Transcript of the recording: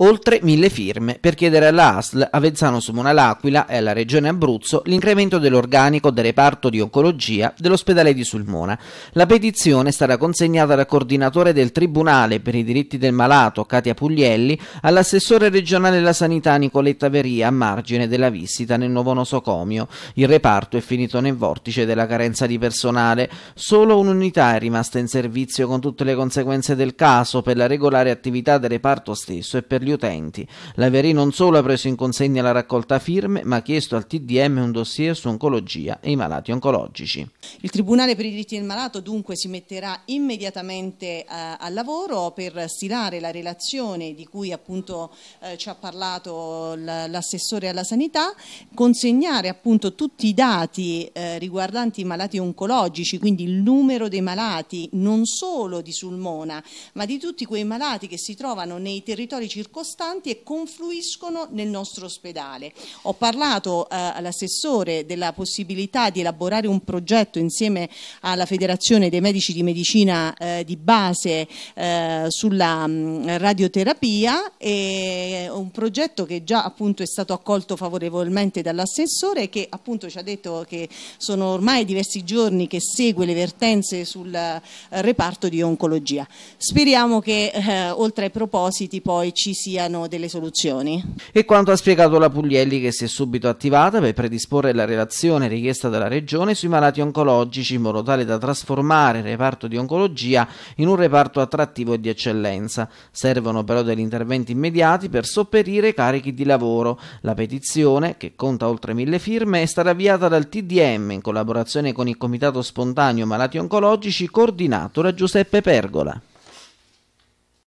oltre mille firme per chiedere alla ASL, Avezzano Sumona L'Aquila e alla Regione Abruzzo l'incremento dell'organico del reparto di oncologia dell'ospedale di Sulmona. La petizione è stata consegnata dal coordinatore del Tribunale per i diritti del malato, Katia Puglielli, all'assessore regionale della sanità Nicoletta Veria a margine della visita nel nuovo nosocomio. Il reparto è finito nel vortice della carenza di personale. Solo un'unità è rimasta in servizio con tutte le conseguenze del caso per la regolare attività del reparto stesso e per gli gli utenti. L'Averi non solo ha preso in consegna la raccolta firme, ma ha chiesto al TDM un dossier su oncologia e i malati oncologici. Il Tribunale per i diritti del malato dunque si metterà immediatamente eh, al lavoro per stilare la relazione di cui appunto eh, ci ha parlato l'assessore alla sanità, consegnare appunto tutti i dati eh, riguardanti i malati oncologici, quindi il numero dei malati non solo di sulmona, ma di tutti quei malati che si trovano nei territori circostanti circostanti e confluiscono nel nostro ospedale. Ho parlato eh, all'assessore della possibilità di elaborare un progetto insieme alla Federazione dei Medici di Medicina eh, di base eh, sulla mh, mm, radioterapia, e un progetto che già appunto è stato accolto favorevolmente dall'assessore che appunto ci ha detto che sono ormai diversi giorni che segue le vertenze sul eh, reparto di oncologia. Speriamo che eh, oltre ai propositi poi ci sia siano delle soluzioni. E quanto ha spiegato la Puglielli che si è subito attivata per predisporre la relazione richiesta dalla Regione sui malati oncologici in modo tale da trasformare il reparto di oncologia in un reparto attrattivo e di eccellenza. Servono però degli interventi immediati per sopperire i carichi di lavoro. La petizione, che conta oltre mille firme, è stata avviata dal TDM in collaborazione con il Comitato Spontaneo Malati Oncologici coordinato da Giuseppe Pergola.